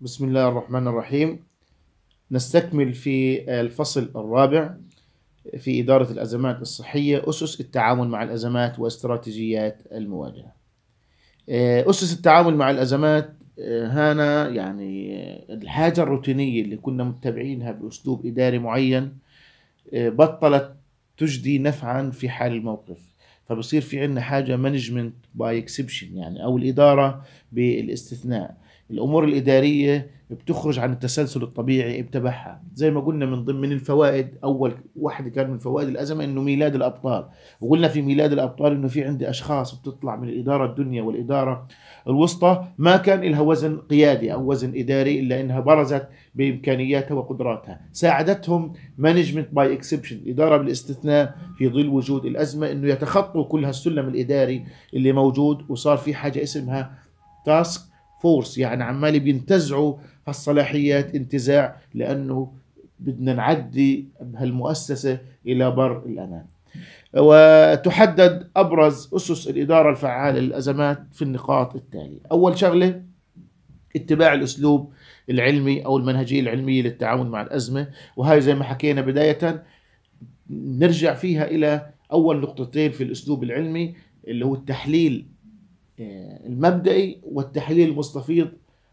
بسم الله الرحمن الرحيم نستكمل في الفصل الرابع في إدارة الأزمات الصحية أسس التعامل مع الأزمات واستراتيجيات المواجهة آه، أسس التعامل مع الأزمات آه، هنا يعني آه، الحاجة الروتينية اللي كنا متبعينها بأسلوب إداري معين بطلت تجدي نفعا في حال الموقف فبصير في عندنا حاجة مانجمنت باي اكسبشن يعني أو الإدارة بالاستثناء الامور الاداريه بتخرج عن التسلسل الطبيعي تبعها زي ما قلنا من ضمن الفوائد اول واحد كان من فوائد الازمه انه ميلاد الابطال وقلنا في ميلاد الابطال انه في عندي اشخاص بتطلع من الاداره الدنيا والاداره الوسطى ما كان لها وزن قيادي او وزن اداري الا انها برزت بامكانياتها وقدراتها ساعدتهم مانجمنت باي اكسبشن الاداره بالاستثناء في ظل وجود الازمه انه يتخطوا كل هالسلم الاداري اللي موجود وصار في حاجه اسمها تاسك فورس يعني عمال بينتزعوا هالصلاحيات انتزاع لانه بدنا نعدي بهالمؤسسه الى بر الامان. وتحدد ابرز اسس الاداره الفعاله للازمات في النقاط التاليه، اول شغله اتباع الاسلوب العلمي او المنهجيه العلميه للتعامل مع الازمه، وهي زي ما حكينا بدايه نرجع فيها الى اول نقطتين في الاسلوب العلمي اللي هو التحليل آه، المبدئي والتحليل المستفيض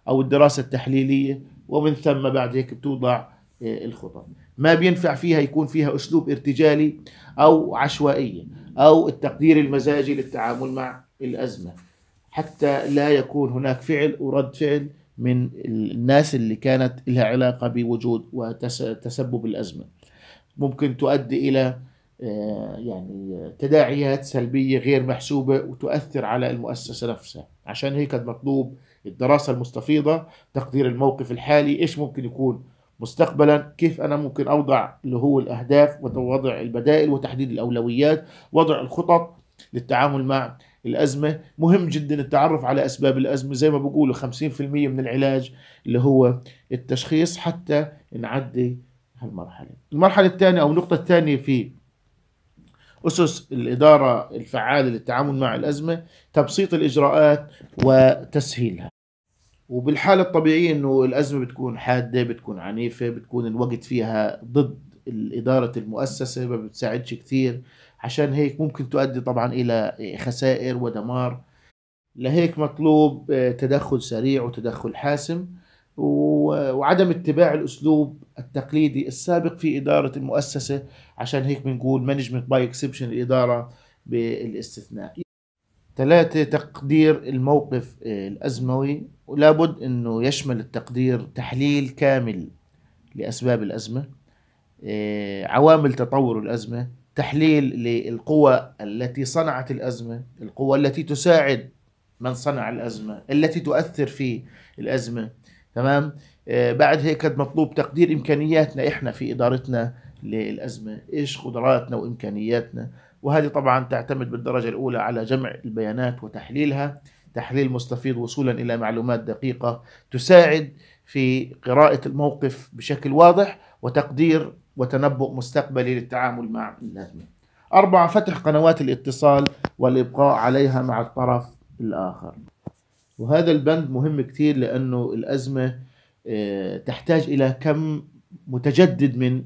او الدراسه التحليليه ومن ثم بعد هيك بتوضع آه، الخطط ما بينفع فيها يكون فيها اسلوب ارتجالي او عشوائيه او التقدير المزاجي للتعامل مع الازمه حتى لا يكون هناك فعل ورد فعل من الناس اللي كانت لها علاقه بوجود وتسبب الازمه ممكن تؤدي الى آه، يعني تداعيات سلبية غير محسوبة وتؤثر على المؤسسة نفسها عشان هيك مطلوب الدراسة المستفيضة تقدير الموقف الحالي إيش ممكن يكون مستقبلا كيف أنا ممكن أوضع اللي هو الأهداف ووضع البدائل وتحديد الأولويات وضع الخطط للتعامل مع الأزمة مهم جدا التعرف على أسباب الأزمة زي ما بقولوا 50% من العلاج اللي هو التشخيص حتى نعدي هالمرحلة المرحلة الثانية أو النقطة الثانية في أسس الإدارة الفعالة للتعامل مع الأزمة تبسيط الإجراءات وتسهيلها وبالحالة الطبيعية أنه الأزمة بتكون حادة بتكون عنيفة بتكون الوقت فيها ضد إدارة المؤسسة ما بتساعدش كثير عشان هيك ممكن تؤدي طبعا إلى خسائر ودمار لهيك مطلوب آه، تدخل سريع وتدخل حاسم وعدم اتباع الاسلوب التقليدي السابق في اداره المؤسسه عشان هيك بنقول مانجمنت باي اكسبشن الاداره بالاستثناء. ثلاثة تقدير الموقف آه، الأزموي ولابد أنه يشمل التقدير تحليل كامل لأسباب الأزمة آه، عوامل تطور الأزمة تحليل للقوى التي صنعت الأزمة القوى التي تساعد من صنع الأزمة التي تؤثر في الأزمة تمام آه، بعد هيك مطلوب تقدير امكانياتنا احنا في ادارتنا للازمه ايش قدراتنا وامكانياتنا وهذه طبعا تعتمد بالدرجه الاولى على جمع البيانات وتحليلها تحليل مستفيض وصولا الى معلومات دقيقه تساعد في قراءه الموقف بشكل واضح وتقدير وتنبؤ مستقبلي للتعامل مع الازمه أربعة فتح قنوات الاتصال والإبقاء عليها مع الطرف الآخر وهذا البند مهم كثير لأنه الأزمة آه، تحتاج إلى كم متجدد من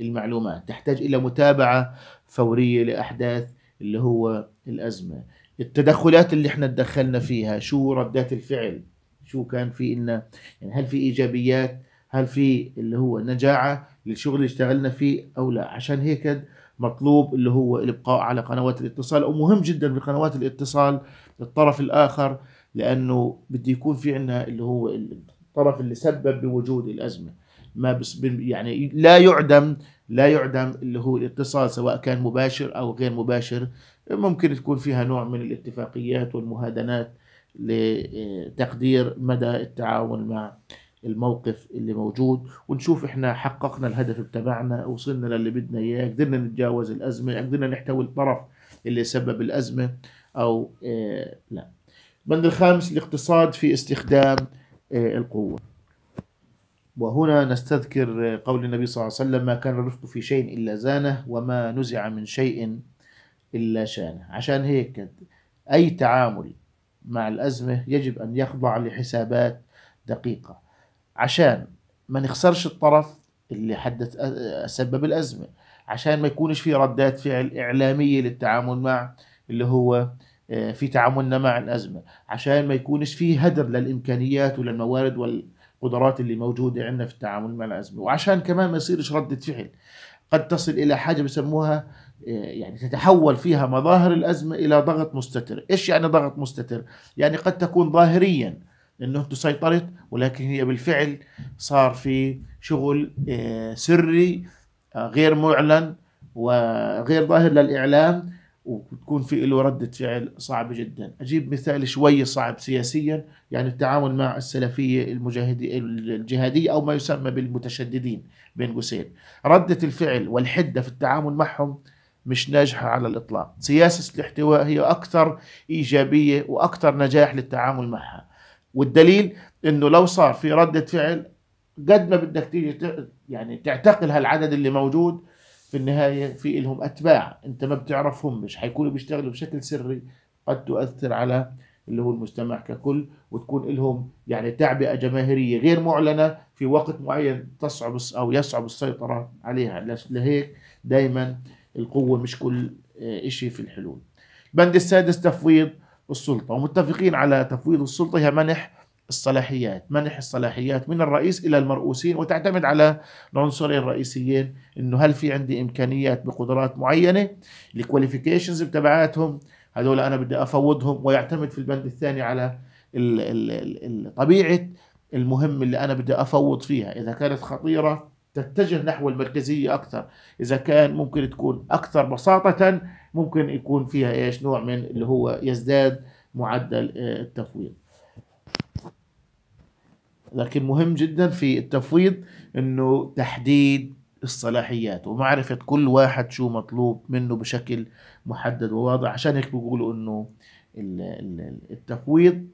المعلومات تحتاج إلى متابعة فورية لأحداث اللي هو الأزمة التدخلات اللي احنا تدخلنا فيها شو ردات الفعل شو كان في إلنا يعني هل في إيجابيات هل في اللي هو نجاعة للشغل اللي اشتغلنا فيه أو لا عشان هيك مطلوب اللي هو الابقاء على قنوات الاتصال ومهم جدا بقنوات الاتصال الطرف الآخر لانه بده يكون في عندنا اللي هو الطرف اللي سبب بوجود الازمه ما بس يعني لا يعدم لا يعدم اللي هو الاتصال سواء كان مباشر او غير مباشر ممكن تكون فيها نوع من الاتفاقيات والمهادنات لتقدير مدى التعاون مع الموقف اللي موجود ونشوف احنا حققنا الهدف تبعنا وصلنا للي بدنا اياه قدرنا نتجاوز الازمه قدرنا نحتوي الطرف اللي سبب الازمه او آه، لا البند الخامس الاقتصاد في استخدام آه، القوة وهنا نستذكر آه، قول النبي صلى الله عليه وسلم ما كان الرفق في شيء إلا زانه وما نزع من شيء إلا شانه عشان هيك أي تعامل مع الأزمة يجب أن يخضع لحسابات دقيقة عشان ما نخسرش الطرف اللي حدث آه، سبب الأزمة عشان ما يكونش في ردات فعل إعلامية للتعامل مع اللي هو آه، في تعاملنا مع الأزمة عشان ما يكونش فيه هدر للإمكانيات وللموارد والقدرات اللي موجودة عندنا في التعامل مع الأزمة وعشان كمان ما يصيرش ردة فعل قد تصل إلى حاجة بسموها آه، يعني تتحول فيها مظاهر الأزمة إلى ضغط مستتر إيش يعني ضغط مستتر؟ يعني قد تكون ظاهريا أنه أنت سيطرت ولكن هي بالفعل صار في شغل آه، سري غير معلن وغير ظاهر للإعلام وتكون في له ردة فعل صعبة جدا أجيب مثال شوي صعب سياسيا يعني التعامل مع السلفية المجاهدية الجهادية أو ما يسمى بالمتشددين بين قوسين ردة الفعل والحدة في التعامل معهم مش ناجحة على الإطلاق سياسة الاحتواء هي أكثر إيجابية وأكثر نجاح للتعامل معها والدليل أنه لو صار في ردة فعل قد ما بدك تيجي يعني تعتقل هالعدد اللي موجود في النهاية في إلهم أتباع أنت ما بتعرفهم مش حيكونوا بيشتغلوا بشكل سري قد تؤثر على اللي هو المجتمع ككل وتكون إلهم يعني تعبئة جماهيرية غير معلنة في وقت معين تصعب أو يصعب السيطرة عليها لهيك دايما القوة مش كل آه، إشي في الحلول البند السادس تفويض السلطة ومتفقين على تفويض السلطة هي منح الصلاحيات منح الصلاحيات من الرئيس إلى المرؤوسين وتعتمد على العنصرين الرئيسيين أنه هل في عندي إمكانيات بقدرات معينة الكواليفيكيشنز بتبعاتهم هذول أنا بدي أفوضهم ويعتمد في البند الثاني على ال ال ال طبيعة المهمة اللي أنا بدي أفوض فيها إذا كانت خطيرة تتجه نحو المركزية أكثر إذا كان ممكن تكون أكثر بساطة ممكن يكون فيها إيش نوع من اللي هو يزداد معدل آه، التفويض لكن مهم جدا في التفويض انه تحديد الصلاحيات ومعرفة كل واحد شو مطلوب منه بشكل محدد وواضح عشان هيك بيقولوا انه التفويض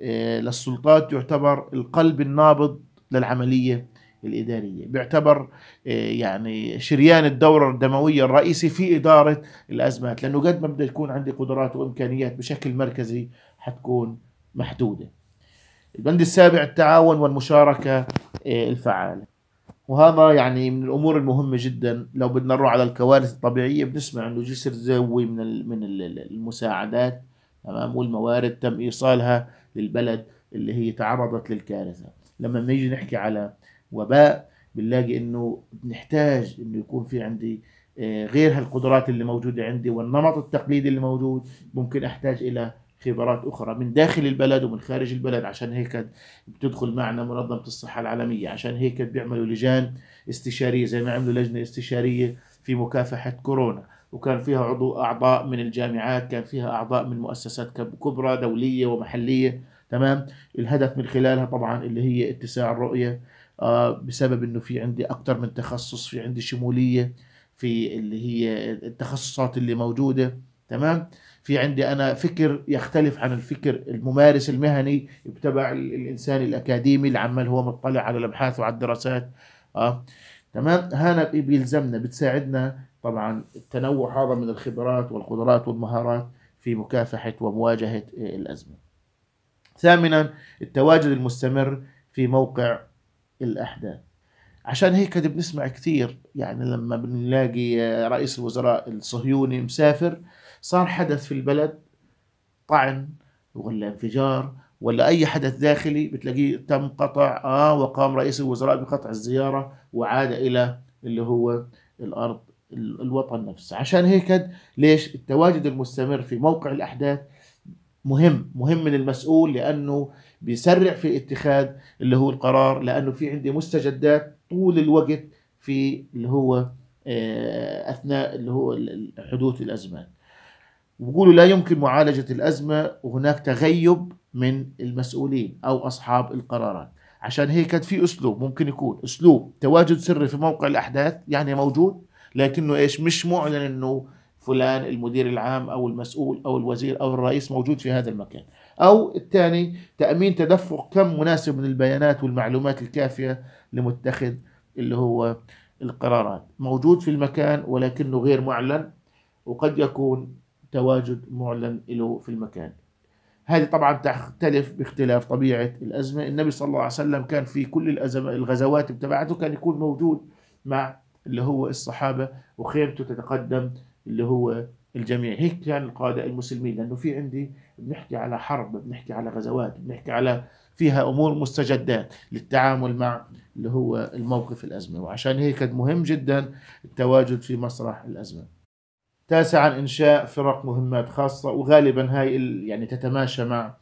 آه، للسلطات يعتبر القلب النابض للعملية الإدارية بيعتبر آه، يعني شريان الدورة الدموية الرئيسي في إدارة الأزمات لأنه قد ما بده يكون عندي قدرات وإمكانيات بشكل مركزي حتكون محدودة البند السابع التعاون والمشاركة إيه، الفعالة وهذا يعني من الامور المهمه جدا لو بدنا نروح على الكوارث الطبيعيه بنسمع انه جسر زوي من من المساعدات تمام والموارد تم ايصالها للبلد اللي هي تعرضت للكارثه لما بنيجي نحكي على وباء بنلاقي انه بنحتاج انه يكون في عندي إيه، غير هالقدرات اللي موجوده عندي والنمط التقليدي اللي موجود ممكن احتاج الى خبرات أخرى من داخل البلد ومن خارج البلد عشان هيك بتدخل معنا منظمة الصحة العالمية عشان هيك بيعملوا لجان استشارية زي ما عملوا لجنة استشارية في مكافحة كورونا وكان فيها عضو أعضاء من الجامعات كان فيها أعضاء من مؤسسات كبرى دولية ومحلية تمام الهدف من خلالها طبعا اللي هي اتساع الرؤية آه بسبب أنه في عندي أكثر من تخصص في عندي شمولية في اللي هي التخصصات اللي موجودة تمام في عندي انا فكر يختلف عن الفكر الممارس المهني تبع الانسان الاكاديمي اللي عمال هو مطلع على الابحاث وعلى الدراسات اه تمام هنا بيلزمنا بتساعدنا طبعا التنوع هذا من الخبرات والقدرات والمهارات في مكافحه ومواجهه آه، الازمه ثامنا التواجد المستمر في موقع الاحداث عشان هيك بنسمع كثير يعني لما بنلاقي آه، رئيس الوزراء الصهيوني مسافر صار حدث في البلد طعن ولا انفجار ولا اي حدث داخلي بتلاقيه تم قطع اه وقام رئيس الوزراء بقطع الزياره وعاد الى اللي هو الارض الوطن نفسه عشان هيك ليش التواجد المستمر في موقع الاحداث مهم مهم من المسؤول لانه بيسرع في اتخاذ اللي هو القرار لانه في عندي مستجدات طول الوقت في اللي هو آه، اثناء اللي هو حدوث الازمات وبقولوا لا يمكن معالجة الأزمة وهناك تغيب من المسؤولين أو أصحاب القرارات عشان هيك كان في أسلوب ممكن يكون أسلوب تواجد سري في موقع الأحداث يعني موجود لكنه إيش مش معلن أنه فلان المدير العام أو المسؤول أو الوزير أو الرئيس موجود في هذا المكان أو الثاني تأمين تدفق كم مناسب من البيانات والمعلومات الكافية لمتخذ اللي هو القرارات موجود في المكان ولكنه غير معلن وقد يكون تواجد معلن له في المكان هذه طبعا تختلف باختلاف طبيعة الأزمة النبي صلى الله عليه وسلم كان في كل الأزمة الغزوات بتبعته كان يكون موجود مع اللي هو الصحابة وخيمته تتقدم اللي هو الجميع هيك كان القادة المسلمين لأنه في عندي بنحكي على حرب بنحكي على غزوات بنحكي على فيها أمور مستجدات للتعامل مع اللي هو الموقف الأزمة وعشان هيك مهم جدا التواجد في مسرح الأزمة تاسعا انشاء فرق مهمات خاصه وغالبا هاي يعني تتماشى مع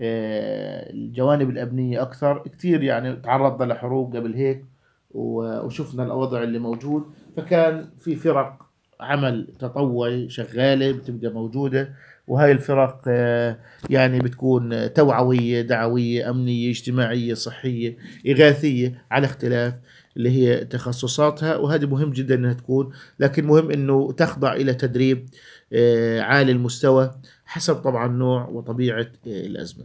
آه، الجوانب الابنيه اكثر كثير يعني تعرضنا لحروب قبل هيك وشفنا الوضع اللي موجود فكان في فرق عمل تطوعي شغاله بتبقى موجوده وهاي الفرق آه، يعني بتكون توعوية دعوية أمنية اجتماعية صحية إغاثية على اختلاف اللي هي تخصصاتها وهذا مهم جدا انها تكون لكن مهم انه تخضع الى تدريب آه، عالي المستوى حسب طبعا نوع وطبيعه آه، الازمه.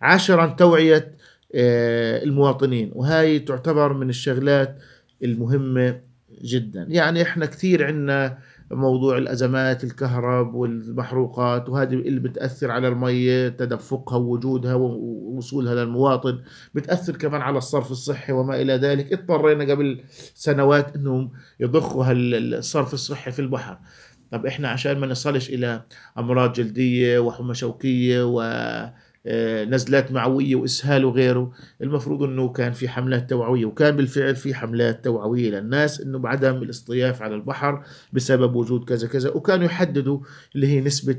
عاشرا توعيه المواطنين وهي تعتبر من الشغلات المهمه جدا، يعني احنا كثير عندنا موضوع الأزمات الكهرب والمحروقات وهذه اللي بتأثر على المية تدفقها ووجودها ووصولها للمواطن بتأثر كمان على الصرف الصحي وما إلى ذلك اضطرينا قبل سنوات أنهم يضخوا الصرف الصحي في البحر طب احنا عشان ما نصلش الى امراض جلديه وحمى شوكيه و... آه، نزلات معويه واسهال وغيره المفروض انه كان في حملات توعويه وكان بالفعل في حملات توعويه للناس انه بعدم الاصطياف على البحر بسبب وجود كذا كذا وكانوا يحددوا اللي هي نسبه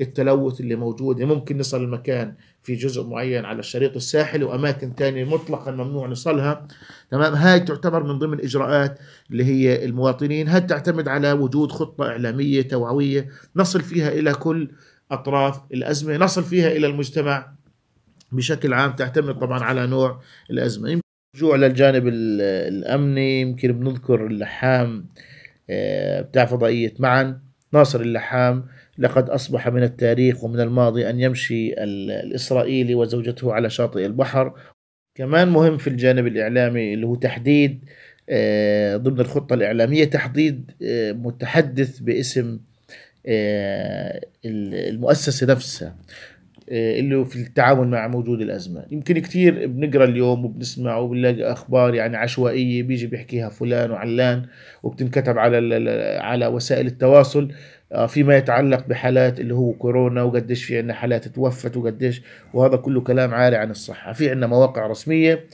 التلوث اللي موجود ممكن نصل المكان في جزء معين على الشريط الساحلي واماكن ثانيه مطلقا ممنوع نصلها تمام هاي تعتبر من ضمن اجراءات اللي هي المواطنين هل تعتمد على وجود خطه اعلاميه توعويه نصل فيها الى كل اطراف الازمه نصل فيها الى المجتمع بشكل عام تعتمد طبعا على نوع الازمه يمكن رجوع للجانب الامني يمكن بنذكر اللحام آه، بتاع فضائيه معا ناصر اللحام لقد أصبح من التاريخ ومن الماضي أن يمشي الإسرائيلي وزوجته على شاطئ البحر كمان مهم في الجانب الإعلامي اللي هو تحديد آه، ضمن الخطة الإعلامية تحديد آه، متحدث باسم آه، المؤسسه نفسها آه، اللي في التعامل مع موجود الازمه يمكن كثير بنقرا اليوم وبنسمع وبنلاقي اخبار يعني عشوائيه بيجي بيحكيها فلان وعلان وبتنكتب على على وسائل التواصل آه، فيما يتعلق بحالات اللي هو كورونا وقديش في عنا حالات توفت وقديش وهذا كله كلام عاري عن الصحه في عنا مواقع رسميه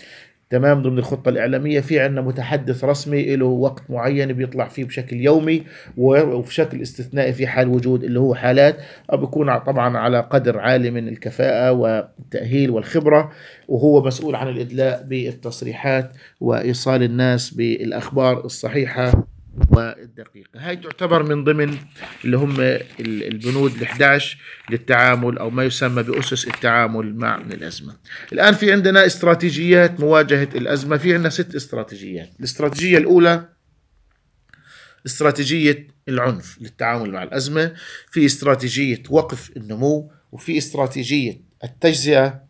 تمام ضمن الخطه الاعلاميه في عندنا متحدث رسمي له وقت معين بيطلع فيه بشكل يومي وفي شكل استثنائي في حال وجود اللي هو حالات بيكون طبعا على قدر عالي من الكفاءه والتاهيل والخبره وهو مسؤول عن الادلاء بالتصريحات وايصال الناس بالاخبار الصحيحه والدقيقة هاي تعتبر من ضمن اللي هم البنود ال11 للتعامل أو ما يسمى بأسس التعامل مع الأزمة الآن في عندنا استراتيجيات مواجهة الأزمة في عندنا ست استراتيجيات الاستراتيجية الأولى استراتيجية العنف للتعامل مع الأزمة في استراتيجية وقف النمو وفي استراتيجية التجزئة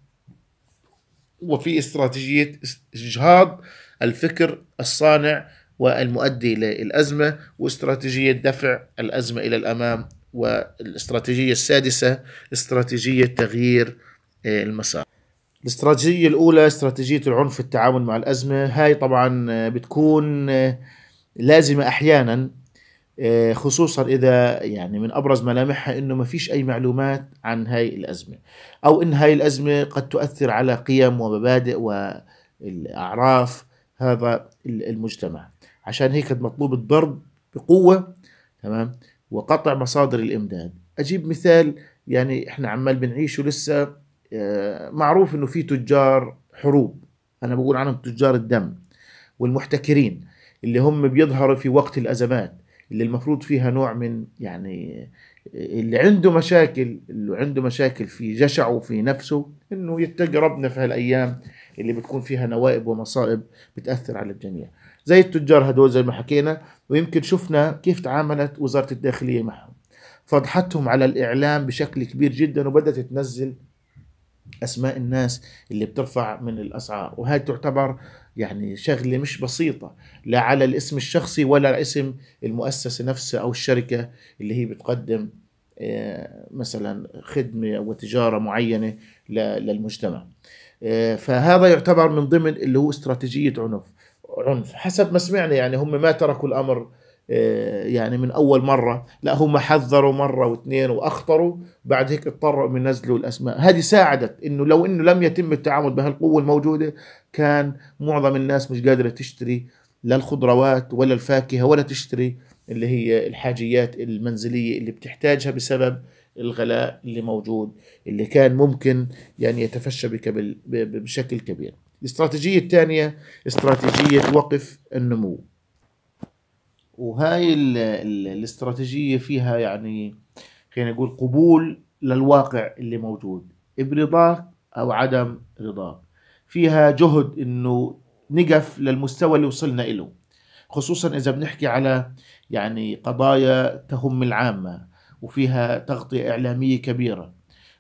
وفي استراتيجية إجهاض الفكر الصانع والمؤدي للأزمة واستراتيجية دفع الأزمة إلى الأمام والاستراتيجية السادسة استراتيجية تغيير آه، المسار الاستراتيجية الأولى استراتيجية العنف في التعامل مع الأزمة هاي طبعا آه، بتكون آه، لازمة أحيانا خصوصا إذا يعني من أبرز ملامحها أنه ما فيش أي معلومات عن هاي الأزمة أو أن هاي الأزمة قد تؤثر على قيم ومبادئ والأعراف هذا المجتمع عشان هيك مطلوب الضرب بقوة تمام وقطع مصادر الإمداد أجيب مثال يعني إحنا عمال بنعيشه لسه آه، معروف إنه في تجار حروب أنا بقول عنهم تجار الدم والمحتكرين اللي هم بيظهروا في وقت الأزمات اللي المفروض فيها نوع من يعني اللي عنده مشاكل اللي عنده مشاكل في جشعه في نفسه انه يتقي ربنا في هالايام اللي بتكون فيها نوائب ومصائب بتاثر على الجميع زي التجار هدول زي ما حكينا ويمكن شفنا كيف تعاملت وزارة الداخلية معهم فضحتهم على الإعلام بشكل كبير جدا وبدأت تنزل أسماء الناس اللي بترفع من الأسعار وهي تعتبر يعني شغلة مش بسيطة لا على الاسم الشخصي ولا على اسم المؤسسة نفسها أو الشركة اللي هي بتقدم آه، مثلا خدمة وتجارة معينة للمجتمع آه، فهذا يعتبر من ضمن اللي هو استراتيجية عنف عنف حسب ما سمعنا يعني هم ما تركوا الأمر آه، يعني من أول مرة لا هم حذروا مرة واثنين وأخطروا بعد هيك اضطروا من نزلوا الأسماء هذه ساعدت إنه لو إنه لم يتم التعامل بهالقوة الموجودة كان معظم الناس مش قادرة تشتري لا الخضروات ولا الفاكهة ولا تشتري اللي هي الحاجيات المنزلية اللي بتحتاجها بسبب الغلاء اللي موجود اللي كان ممكن يعني يتفشى بشكل كبير الاستراتيجية الثانية استراتيجية وقف النمو وهاي الـ الـ الاستراتيجية فيها يعني خلينا نقول قبول للواقع اللي موجود برضاك أو عدم رضاك فيها جهد إنه نقف للمستوى اللي وصلنا إله خصوصا إذا بنحكي على يعني قضايا تهم العامة وفيها تغطية إعلامية كبيرة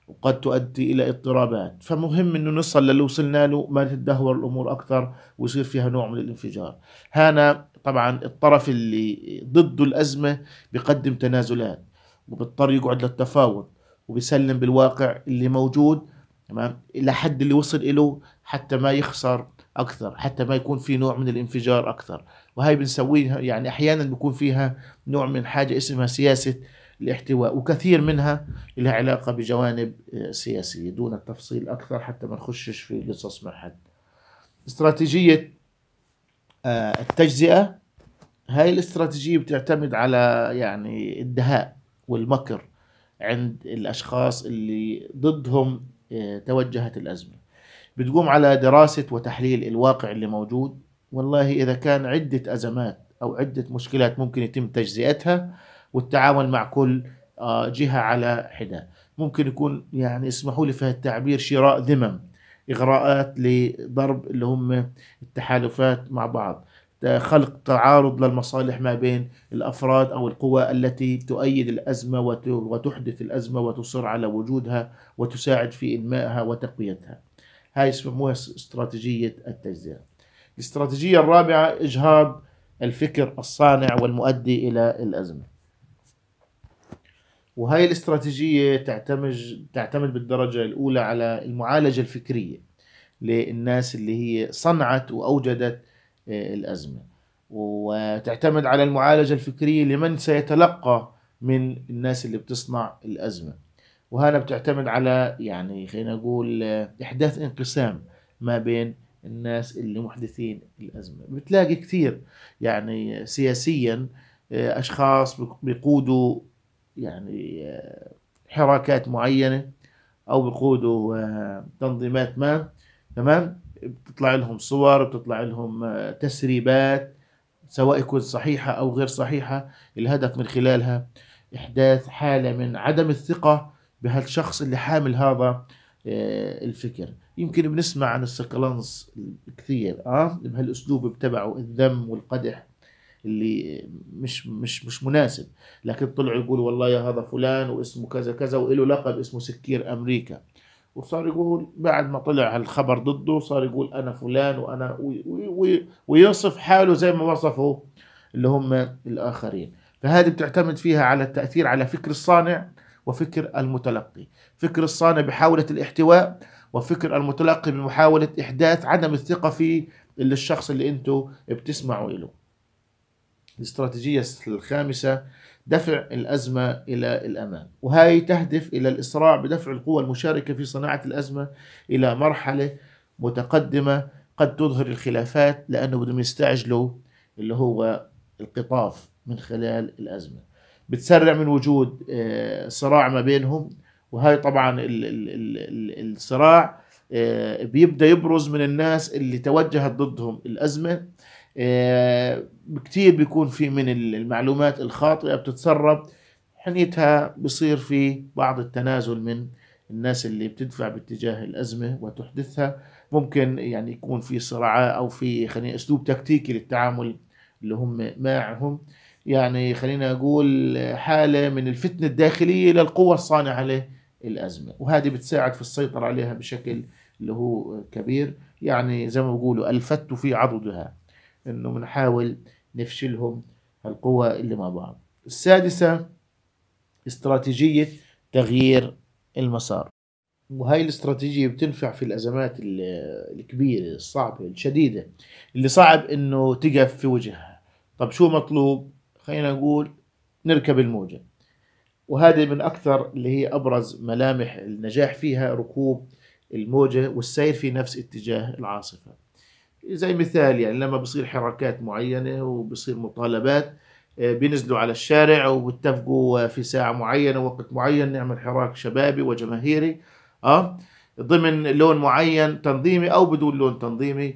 وقد تؤدي الى اضطرابات فمهم انه نصل للي وصلنا له ما تتدهور الامور اكثر ويصير فيها نوع من الانفجار هنا طبعا الطرف اللي ضده الازمه بيقدم تنازلات وبيضطر يقعد للتفاوض وبيسلم بالواقع اللي موجود تمام لحد اللي وصل له حتى ما يخسر اكثر حتى ما يكون في نوع من الانفجار اكثر وهي بنسويها يعني احيانا بيكون فيها نوع من حاجه اسمها سياسه الاحتواء وكثير منها لها علاقة بجوانب آه، سياسية دون التفصيل أكثر حتى ما نخشش في قصص مع حد استراتيجية آه، التجزئة هاي الاستراتيجية بتعتمد على يعني الدهاء والمكر عند الأشخاص اللي ضدهم آه، توجهت الأزمة بتقوم على دراسة وتحليل الواقع اللي موجود والله إذا كان عدة أزمات أو عدة مشكلات ممكن يتم تجزئتها والتعاون مع كل آه، جهه على حده ممكن يكون يعني اسمحوا لي في التعبير شراء ذمم اغراءات لضرب اللي هم التحالفات مع بعض آه، خلق تعارض للمصالح ما بين الافراد او القوى التي تؤيد الازمه وتحدث الازمه وتصر على وجودها وتساعد في انمائها وتقويتها. هاي يسموها استراتيجيه التجزئه. الاستراتيجيه الرابعه اجهاض الفكر الصانع والمؤدي الى الازمه. وهاي الاستراتيجية تعتمد تعتمد بالدرجة الأولى على المعالجة الفكرية للناس اللي هي صنعت وأوجدت آه، الأزمة وتعتمد على المعالجة الفكرية لمن سيتلقى من الناس اللي بتصنع الأزمة وهنا بتعتمد على يعني خلينا نقول آه، إحداث انقسام ما بين الناس اللي محدثين الأزمة بتلاقي كثير يعني سياسيا آه، أشخاص بيقودوا يعني حركات معينة أو بقودوا آه، تنظيمات ما تمام بتطلع لهم صور بتطلع لهم آه، تسريبات سواء يكون صحيحة أو غير صحيحة الهدف من خلالها إحداث حالة من عدم الثقة بهالشخص اللي حامل هذا آه، الفكر يمكن بنسمع عن السكلانس كثير اه بهالاسلوب تبعه الذم والقدح اللي مش مش مش مناسب لكن طلعوا يقولوا والله يا هذا فلان واسمه كذا كذا وله لقب اسمه سكير امريكا وصار يقول بعد ما طلع الخبر ضده صار يقول انا فلان وانا ويصف حاله زي ما وصفه اللي هم الاخرين فهذه بتعتمد فيها على التاثير على فكر الصانع وفكر المتلقي فكر الصانع بحاوله الاحتواء وفكر المتلقي بمحاوله احداث عدم الثقه في اللي الشخص اللي انتم بتسمعوا له الاستراتيجية الخامسة دفع الأزمة إلى الأمام وهي تهدف إلى الإسراع بدفع القوى المشاركة في صناعة الأزمة إلى مرحلة متقدمة قد تظهر الخلافات لأنه بدهم يستعجلوا اللي هو القطاف من خلال الأزمة بتسرع من وجود آه، صراع ما بينهم وهي طبعا الصراع آه، بيبدأ يبرز من الناس اللي توجهت ضدهم الأزمة آه، كثير بيكون في من المعلومات الخاطئه بتتسرب حنيتها بصير في بعض التنازل من الناس اللي بتدفع باتجاه الازمه وتحدثها ممكن يعني يكون في صراعات او في خلينا اسلوب تكتيكي للتعامل اللي هم معهم يعني خلينا اقول حاله من الفتنه الداخليه للقوى الصانعه للازمه وهذه بتساعد في السيطره عليها بشكل اللي هو كبير يعني زي ما بيقولوا الفت في عضدها انه بنحاول نفشلهم هالقوى اللي مع بعض السادسة استراتيجية تغيير المسار وهي الاستراتيجية بتنفع في الأزمات الكبيرة الصعبة الشديدة اللي صعب إنه تقف في وجهها طب شو مطلوب خلينا نقول نركب الموجة وهذه من أكثر اللي هي أبرز ملامح النجاح فيها ركوب الموجة والسير في نفس اتجاه العاصفة زي مثال يعني لما بصير حركات معينة وبصير مطالبات آه، بينزلوا على الشارع وبتفقوا آه، في ساعة معينة وقت معين نعمل حراك شبابي وجماهيري اه ضمن لون معين تنظيمي او بدون لون تنظيمي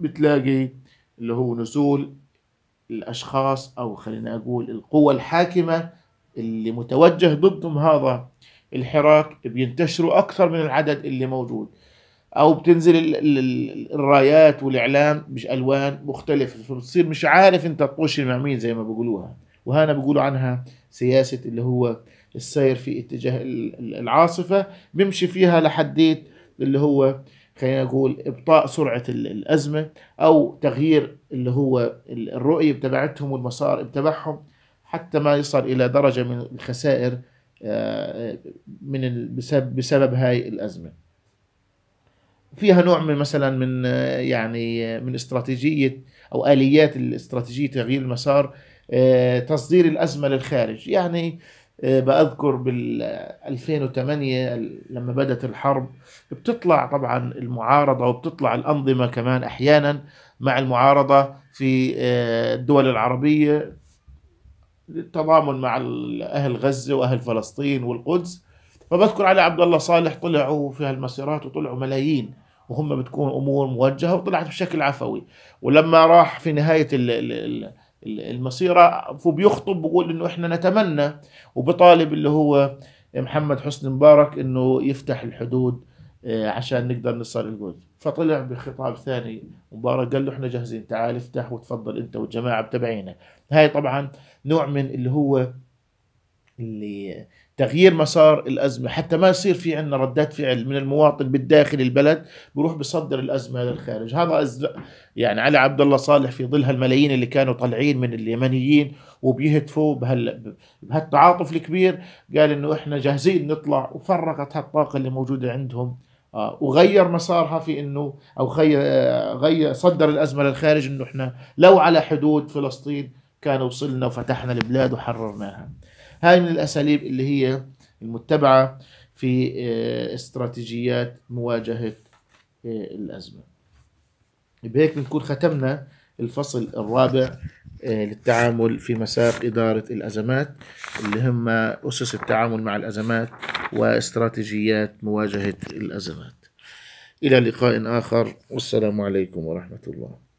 بتلاقي اللي هو نزول الاشخاص او خلينا اقول القوى الحاكمة اللي متوجه ضدهم هذا الحراك بينتشروا اكثر من العدد اللي موجود او بتنزل الرايات والاعلام بالوان مختلفه فبتصير مش عارف انت تطوشي مع مين زي ما بيقولوها وهنا بيقولوا عنها سياسه اللي هو السير في اتجاه العاصفه بيمشي فيها لحديت اللي هو خلينا نقول ابطاء سرعه الازمه او تغيير اللي هو الرؤيه تبعتهم والمسار تبعهم حتى ما يصل الى درجه من الخسائر آه، آه، من بسبب هاي الازمه فيها نوع من مثلا من آه، يعني آه، من استراتيجيه او اليات الاستراتيجيه تغيير المسار آه، تصدير الازمه للخارج يعني بأذكر بال 2008 لما بدأت الحرب بتطلع طبعا المعارضة وبتطلع الأنظمة كمان أحيانا مع المعارضة في الدول العربية للتضامن مع أهل غزة وأهل فلسطين والقدس فبذكر علي عبد الله صالح طلعوا في هالمسيرات وطلعوا ملايين وهم بتكون امور موجهه وطلعت بشكل عفوي ولما راح في نهايه الـ الـ المسيره بيخطب بقول انه احنا نتمنى وبطالب اللي هو محمد حسني مبارك انه يفتح الحدود آه، عشان نقدر نصل الجود فطلع بخطاب ثاني مبارك قال له احنا جاهزين تعال افتح وتفضل انت والجماعه بتبعينا هاي طبعا نوع من اللي هو اللي تغيير مسار الأزمة حتى ما يصير في عندنا ردات فعل من المواطن بالداخل البلد بروح بصدر الأزمة للخارج هذا يعني علي عبد الله صالح في ظل هالملايين اللي كانوا طالعين من اليمنيين وبيهتفوا بهال... بهالتعاطف الكبير قال انه احنا جاهزين نطلع وفرغت هالطاقة اللي موجودة عندهم آه، وغير مسارها في انه او غير آه، غير صدر الازمه للخارج انه احنا لو على حدود فلسطين كان وصلنا وفتحنا البلاد وحررناها. هاي من الأساليب اللي هي المتبعة في آه، استراتيجيات مواجهة آه، الأزمة بهيك بنكون ختمنا الفصل الرابع آه، للتعامل في مساق إدارة الأزمات اللي هم أسس التعامل مع الأزمات واستراتيجيات مواجهة الأزمات إلى لقاء آخر والسلام عليكم ورحمة الله